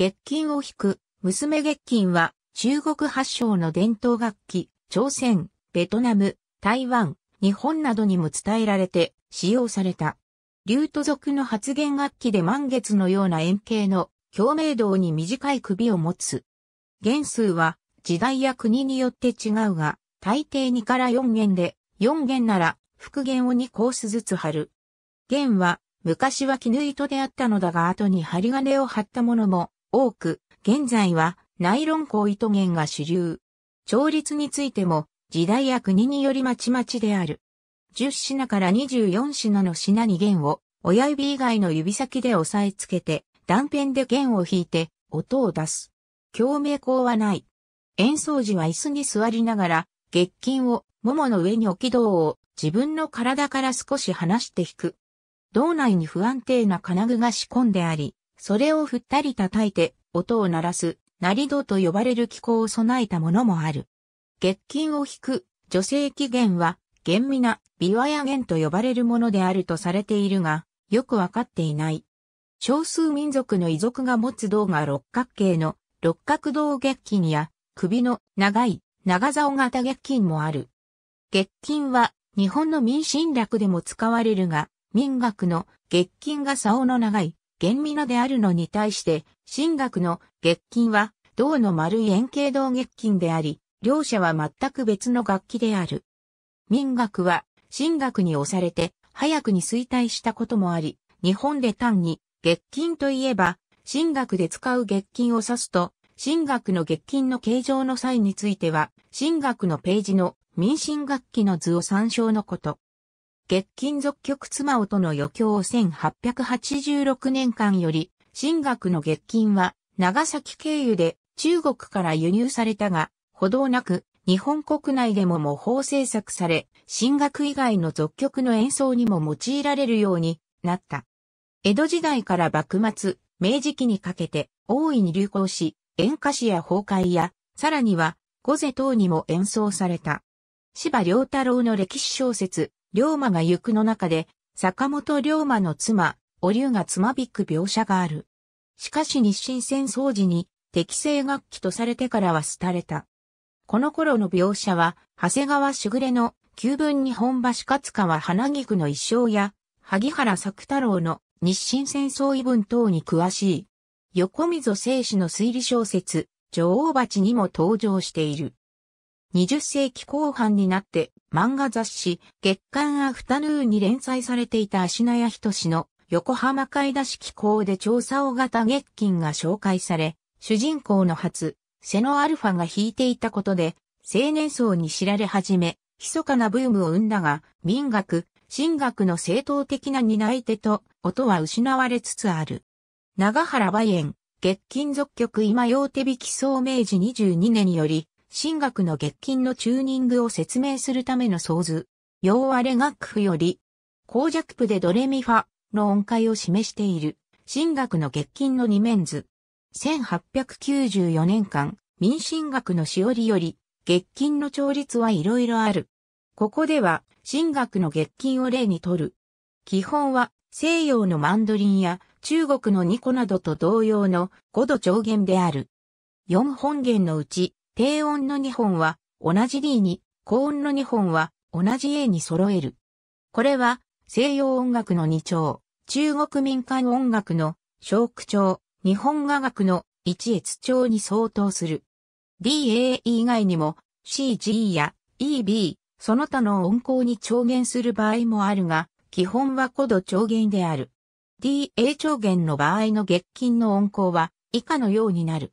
月金を弾く、娘月金は、中国発祥の伝統楽器、朝鮮、ベトナム、台湾、日本などにも伝えられて使用された。竜都族の発言楽器で満月のような円形の共鳴道に短い首を持つ。弦数は時代や国によって違うが、大抵2から4弦で、4弦なら復弦を2コースずつ貼る。弦は昔は絹糸であったのだが後に針金を貼ったものも多く、現在はナイロン鋼糸源が主流。調律についても時代や国によりまちまちである。10品から24品の品に弦を親指以外の指先で押さえつけて断片で弦を弾いて音を出す。共鳴鋼はない。演奏時は椅子に座りながら月筋をももの上に置き胴を自分の体から少し離して弾く。胴内に不安定な金具が仕込んであり、それを振ったり叩いて音を鳴らす、鳴り戸と呼ばれる機構を備えたものもある。月金を引く、女性起源は、厳密な、琵琶や弦と呼ばれるものであるとされているが、よくわかっていない。少数民族の遺族が持つ銅が六角形の六角銅月金や首の長い長竿型月金もある。月金は日本の民進略でも使われるが、民学の月金が竿の長い厳美なであるのに対して、神学の月金は、銅の丸い円形銅月金であり、両者は全く別の楽器である。民学は、神学に押されて、早くに衰退したこともあり、日本で単に、月金といえば、神学で使う月金を指すと、神学の月金の形状の際については、神学のページの民心楽器の図を参照のこと。月金属曲妻との余興を1886年間より、新学の月金は長崎経由で中国から輸入されたが、ほどなく日本国内でも模倣制作され、新学以外の俗曲の演奏にも用いられるようになった。江戸時代から幕末、明治期にかけて大いに流行し、演歌詞や崩壊や、さらには、御世等にも演奏された。芝良太郎の歴史小説、龍馬が行くの中で、坂本龍馬の妻、お龍がつまびく描写がある。しかし日清戦争時に適正楽器とされてからは廃れた。この頃の描写は、長谷川しぐれの旧文日本橋勝川花菊の一生や、萩原作太郎の日清戦争異文等に詳しい。横溝正史の推理小説、女王鉢にも登場している。20世紀後半になって漫画雑誌月刊アフタヌーンに連載されていた足名氏の横浜買出し機構で調査大型月金が紹介され、主人公の初、セノアルファが引いていたことで、青年層に知られ始め、密かなブームを生んだが、民学、神学の正当的な担い手と、音は失われつつある。長原馬園、月金属局今用手引き総明治22年により、神学の月金のチューニングを説明するための想図、要あれ楽譜より、公弱譜でドレミファの音階を示している、神学の月金の二面図。1894年間、民神学のしおりより、月金の調律はいろいろある。ここでは、神学の月金を例にとる。基本は、西洋のマンドリンや中国のニコなどと同様の5度上限である。4本弦のうち、低音の2本は同じ D に、高音の2本は同じ A に揃える。これは西洋音楽の2調、中国民間音楽の小区調、日本画楽の一越調に相当する。DAE 以外にも CG や EB、その他の音高に調弦する場合もあるが、基本は古度調弦である。DA 調弦の場合の月金の音高は以下のようになる。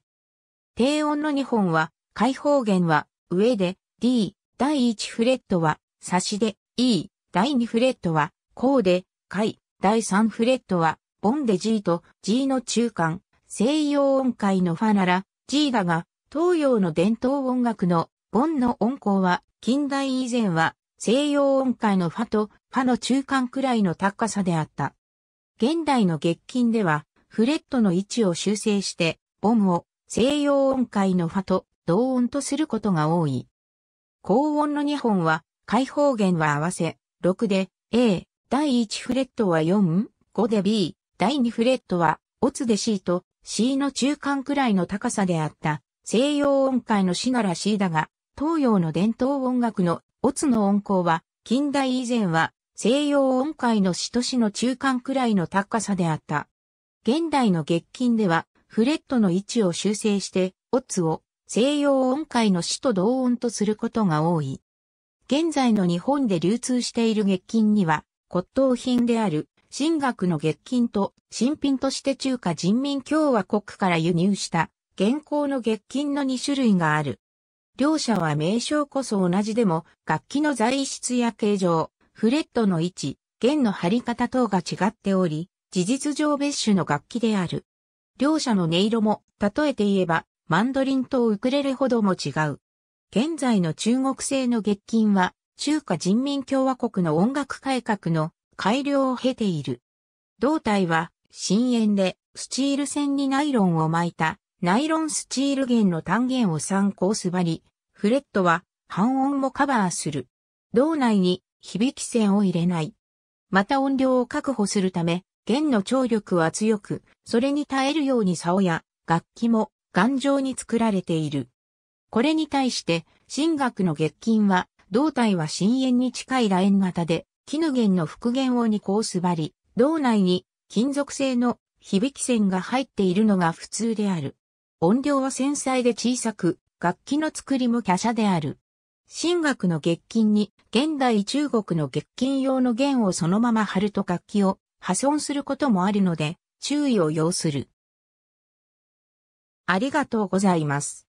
低音の2本は開放弦は上で D、第1フレットは差しで E、第2フレットはこうで、回、第3フレットはボンで G と G の中間、西洋音階のファなら G だが、東洋の伝統音楽のボンの音高は近代以前は西洋音階のファとファの中間くらいの高さであった。現代の月金ではフレットの位置を修正してボンを西洋音階のファと同音とすることが多い。高音の2本は、開放弦は合わせ、6で A、第1フレットは4、5で B、第2フレットは、オツで C と C の中間くらいの高さであった、西洋音階の C なら C だが、東洋の伝統音楽のオツの音高は、近代以前は、西洋音階の詩と詩の中間くらいの高さであった。現代の月金では、フレットの位置を修正して、オツを、西洋音階の詩と同音とすることが多い。現在の日本で流通している月金には、骨董品である新学の月金と新品として中華人民共和国から輸入した現行の月金の2種類がある。両者は名称こそ同じでも楽器の材質や形状、フレットの位置、弦の張り方等が違っており、事実上別種の楽器である。両者の音色も、例えて言えば、マンドリンとウクレレほども違う。現在の中国製の月金は、中華人民共和国の音楽改革の改良を経ている。胴体は、深淵で、スチール線にナイロンを巻いた、ナイロンスチール弦の単弦を参考すばり、フレットは、半音もカバーする。胴内に、響き線を入れない。また音量を確保するため、弦の張力は強く、それに耐えるように竿や楽器も頑丈に作られている。これに対して、神学の月金は、胴体は深淵に近い楕円型で、絹弦の復元を2個すばり、胴内に金属製の響き線が入っているのが普通である。音量は繊細で小さく、楽器の作りも華奢である。神学の月金に、現代中国の月金用の弦をそのまま貼ると楽器を破損することもあるので、注意を要する。ありがとうございます。